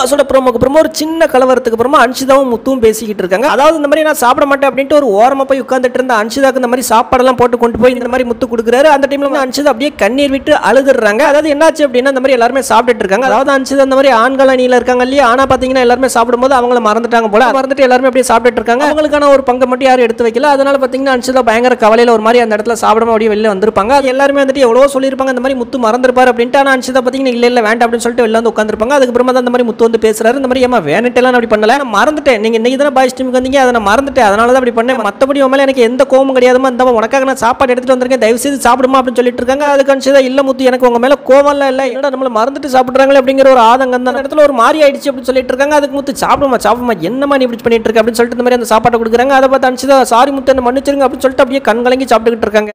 பாஸோட ப்ரோமோக்கு அப்புறமா ஒரு சின்ன கலவரத்துக்கு அப்புறமா அன்ஷிதாவும் முத்தும் பேசிக்கிட்டு இருக்காங்க அதாவது இந்த மாதிரி நான் சாப்பிட மாட்டேன் அப்படின்ட்டு ஒரு ஓரமாக போய் உட்காந்துட்டு இருந்த அன்சிதாக்கு இந்த மாதிரி சாப்பாடெல்லாம் போட்டு கொண்டு போய் இந்த மாதிரி முத்து கொடுக்குறாரு அந்த டைம்ல வந்து அன்ஷிதா அப்படியே கண்ணீர் விட்டு அழுதுறாங்க அதாவது என்னாச்சு அப்படின்னா இந்த மாதிரி எல்லாருமே சாப்பிட்டுட்டு இருக்காங்க அதாவது அன்சிதா இந்த மாதிரி ஆண்கள் அணியில் இருக்காங்க இல்லையா ஆனால் பார்த்தீங்கன்னா எல்லாருமே சாப்பிடும்போது அவங்கள மறந்துட்டாங்க போல மறந்துட்டு எல்லாருமே அப்படியே சாப்பிட்டுட்டு இருக்காங்க அவங்களுக்கான ஒரு பங்கு மட்டும் யாரும் எடுத்து வைக்கல அதனால பார்த்தீங்கன்னா அன்சிதா பயங்கர கவலையில் ஒரு மாதிரி அந்த இடத்துல சாப்பிடாம அப்படியே வெளில வந்திருப்பாங்க அது எல்லாருமே வந்துட்டு எவ்வளோ சொல்லியிருப்பாங்க இந்த மாதிரி முத்து மறந்துருப்பாரு அப்படின்ட்டு ஆனால் அன்சிதா பார்த்தீங்கன்னா இல்லை இல்லை வேண்டாம் அப்படின்னு சொல்லிட்டு வெளில வந்து உட்காந்துருப்பாங்க அதுக்கப்புறமா தான் அந்த மாதிரி முத்து வந்து பேசுறாரு இந்த மாதிரி ஏமா வேணுட்டெல்லாம் அப்படி பண்ணல மறந்துட்டேன் நீங்க இன்னைக்கு தானே பாய்ஸ் டீமுக்கு வந்தீங்க அதை நான் மறந்துட்டேன் அதனால தான் அப்படி பண்ணேன் மற்றபடி உண்மையில எனக்கு எந்த கோவமும் கிடையாதுமா இந்த உனக்காக நான் சாப்பாடு எடுத்துட்டு வந்திருக்கேன் தயவு செய்து சாப்பிடுமா அப்படின்னு சொல்லிட்டு இருக்காங்க அதுக்கு தான் இல்ல முத்து எனக்கு உங்க மேல கோவம்லாம் இல்லை ஏன்னா நம்மள மறந்துட்டு சாப்பிடுறாங்களே அப்படிங்கிற ஒரு ஆதங்கம் தான் இடத்துல ஒரு மாறி ஆயிடுச்சு அப்படின்னு சொல்லிட்டு இருக்காங்க அதுக்கு முத்து சாப்பிடுமா சாப்பிடுமா என்னமா நீ இப்படி பண்ணிட்டு இருக்க அப்படின்னு சொல்லிட்டு இந்த மாதிரி அந்த சாப்பாடு கொடுக்குறாங்க அதை பார்த்து அனுப்பிச்சு சாரி முத்து என்ன மன்னிச்சிருங்க அப்படின்னு சொல்லிட்டு அப்படியே கண்கலங்கி சாப்பிட்டுக்கிட்டு இருக்காங்க